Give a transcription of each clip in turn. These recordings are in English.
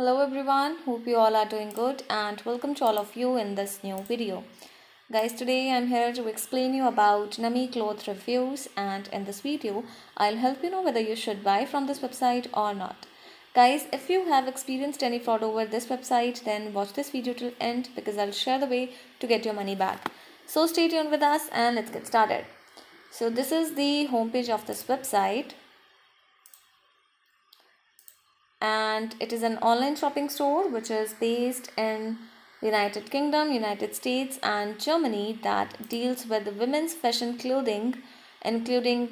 hello everyone hope you all are doing good and welcome to all of you in this new video guys today i'm here to explain you about nami cloth reviews and in this video i'll help you know whether you should buy from this website or not guys if you have experienced any fraud over this website then watch this video till end because i'll share the way to get your money back so stay tuned with us and let's get started so this is the homepage of this website and it is an online shopping store which is based in United Kingdom, United States and Germany that deals with women's fashion clothing including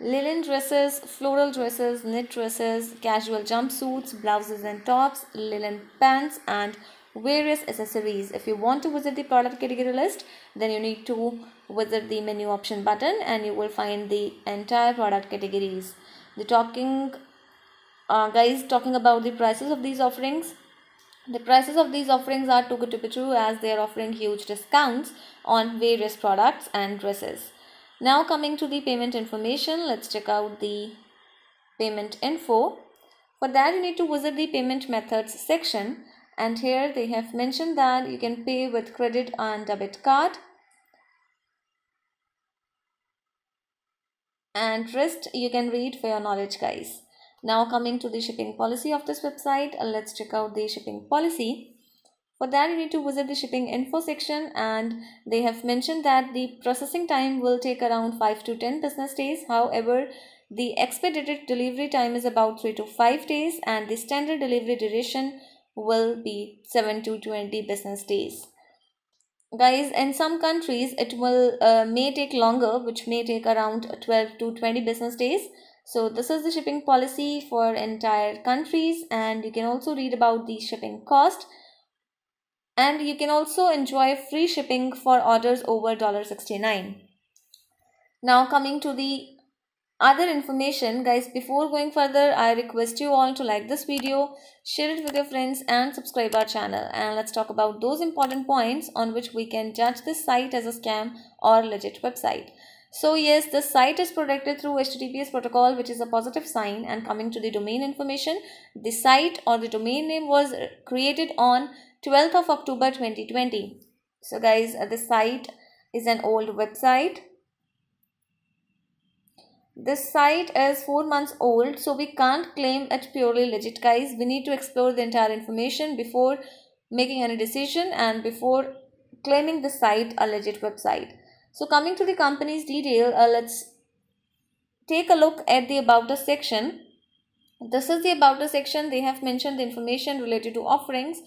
linen dresses, floral dresses, knit dresses, casual jumpsuits, blouses and tops, linen pants and various accessories. If you want to visit the product category list then you need to visit the menu option button and you will find the entire product categories. The talking uh, guys talking about the prices of these offerings the prices of these offerings are too good to be true as they are offering huge discounts on various products and dresses now coming to the payment information let's check out the payment info for that you need to visit the payment methods section and here they have mentioned that you can pay with credit and debit card and rest you can read for your knowledge guys now coming to the shipping policy of this website, let's check out the shipping policy. For that, you need to visit the shipping info section and they have mentioned that the processing time will take around 5 to 10 business days. However, the expedited delivery time is about 3 to 5 days and the standard delivery duration will be 7 to 20 business days. Guys, in some countries, it will uh, may take longer, which may take around 12 to 20 business days so this is the shipping policy for entire countries and you can also read about the shipping cost and you can also enjoy free shipping for orders over $69. Now coming to the other information guys before going further I request you all to like this video, share it with your friends and subscribe our channel and let's talk about those important points on which we can judge this site as a scam or legit website. So yes, the site is protected through HTTPS protocol which is a positive sign and coming to the domain information, the site or the domain name was created on 12th of October 2020. So guys, uh, the site is an old website. This site is 4 months old so we can't claim it purely legit guys. We need to explore the entire information before making any decision and before claiming the site a legit website. So coming to the company's detail, uh, let's take a look at the about us section. This is the about us section. They have mentioned the information related to offerings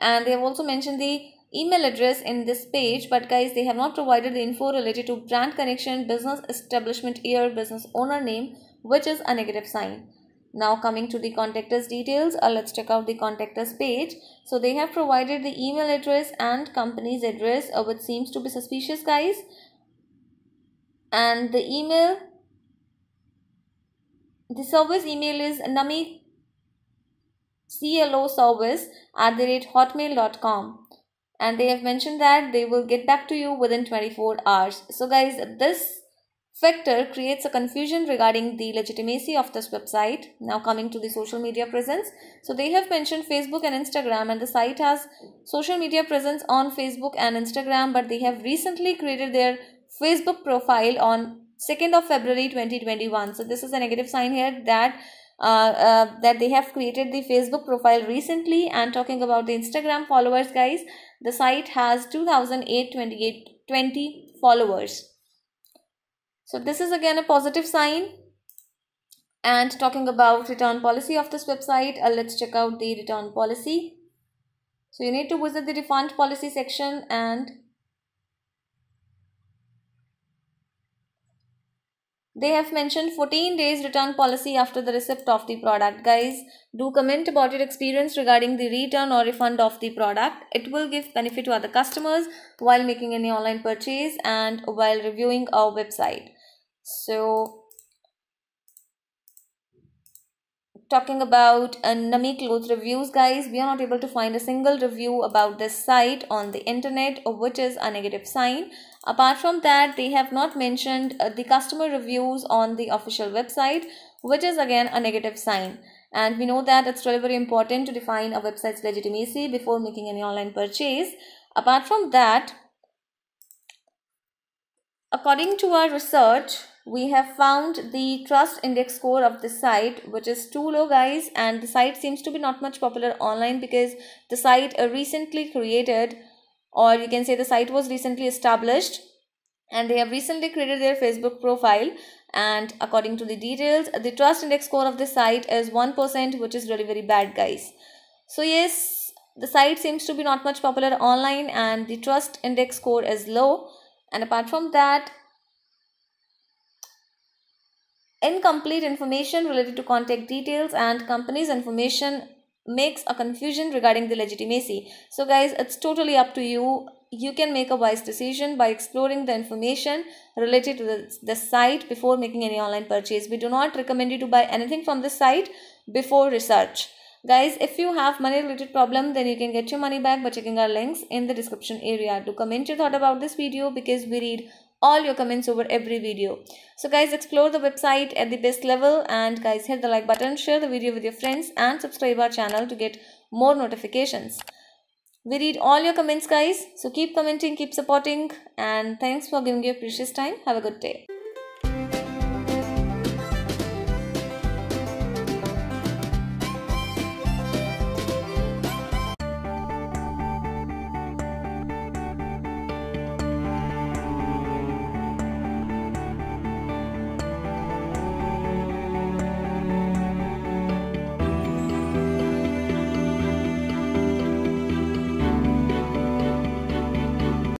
and they have also mentioned the email address in this page but guys they have not provided the info related to brand connection business establishment year business owner name which is a negative sign now coming to the contact us details uh, let's check out the contact us page so they have provided the email address and company's address uh, which seems to be suspicious guys and the email the service email is nami clo service at the rate hotmail.com and they have mentioned that they will get back to you within 24 hours so guys this factor creates a confusion regarding the legitimacy of this website. Now coming to the social media presence. So they have mentioned Facebook and Instagram and the site has social media presence on Facebook and Instagram but they have recently created their Facebook profile on 2nd of February 2021. So this is a negative sign here that uh, uh, that they have created the Facebook profile recently and talking about the Instagram followers guys the site has 2828 20 followers so this is again a positive sign and talking about return policy of this website uh, let's check out the return policy so you need to visit the refund policy section and they have mentioned 14 days return policy after the receipt of the product guys do comment about your experience regarding the return or refund of the product it will give benefit to other customers while making any online purchase and while reviewing our website so talking about uh, Nami Clothes reviews guys we are not able to find a single review about this site on the internet which is a negative sign Apart from that, they have not mentioned uh, the customer reviews on the official website, which is again a negative sign. And we know that it's really very important to define a website's legitimacy before making any online purchase. Apart from that, according to our research, we have found the trust index score of the site which is too low guys and the site seems to be not much popular online because the site uh, recently created or you can say the site was recently established and they have recently created their Facebook profile and according to the details the trust index score of the site is 1% which is really very bad guys so yes the site seems to be not much popular online and the trust index score is low and apart from that incomplete information related to contact details and company's information makes a confusion regarding the legitimacy. So guys, it's totally up to you. You can make a wise decision by exploring the information related to the, the site before making any online purchase. We do not recommend you to buy anything from the site before research. Guys, if you have money related problem, then you can get your money back by checking our links in the description area. Do comment your thought about this video because we read all your comments over every video so guys explore the website at the best level and guys hit the like button share the video with your friends and subscribe our channel to get more notifications we read all your comments guys so keep commenting keep supporting and thanks for giving your precious time have a good day